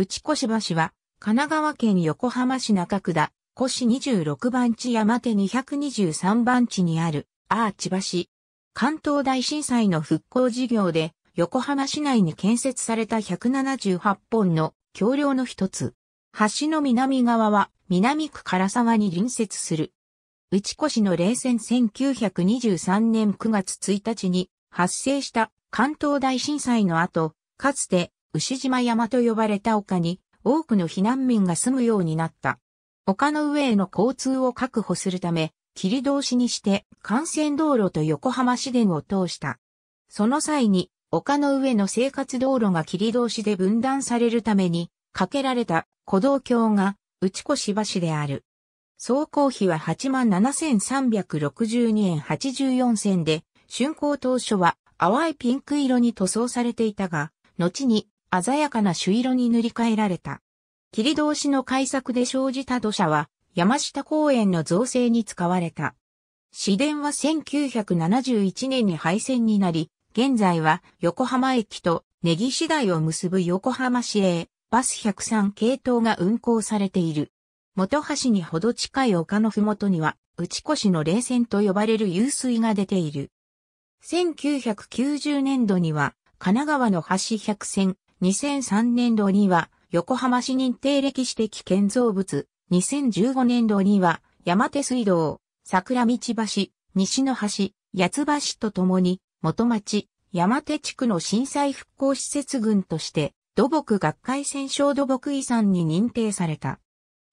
内越橋は、神奈川県横浜市中区田、越26番地山手223番地にある、アーチ橋。関東大震災の復興事業で、横浜市内に建設された178本の橋梁の一つ。橋の南側は、南区唐沢に隣接する。内越の冷戦1923年9月1日に発生した関東大震災の後、かつて牛島山と呼ばれた丘に多くの避難民が住むようになった。丘の上への交通を確保するため、切り通しにして幹線道路と横浜市電を通した。その際に、丘の上の生活道路が切り通しで分断されるために、架けられた古道橋が内越橋である。走行費は87,362円84銭で、竣工当初は淡いピンク色に塗装されていたが、後に鮮やかな朱色に塗り替えられた。切通しの改作で生じた土砂は山下公園の造成に使われた。市電は1971年に廃線になり、現在は横浜駅と根岸台を結ぶ横浜市営バス103系統が運行されている。元橋にほど近い丘のふもとには、内越の冷泉と呼ばれる湧水が出ている。1990年度には、神奈川の橋100線、2003年度には横浜市認定歴史的建造物、2015年度には山手水道、桜道橋、西の橋、八橋とともに元町、山手地区の震災復興施設群として土木学会戦勝土木遺産に認定された。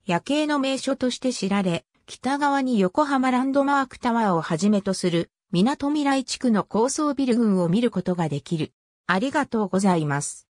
夜景の名所として知られ、北側に横浜ランドマークタワーをはじめとする港未来地区の高層ビル群を見ることができる。ありがとうございます。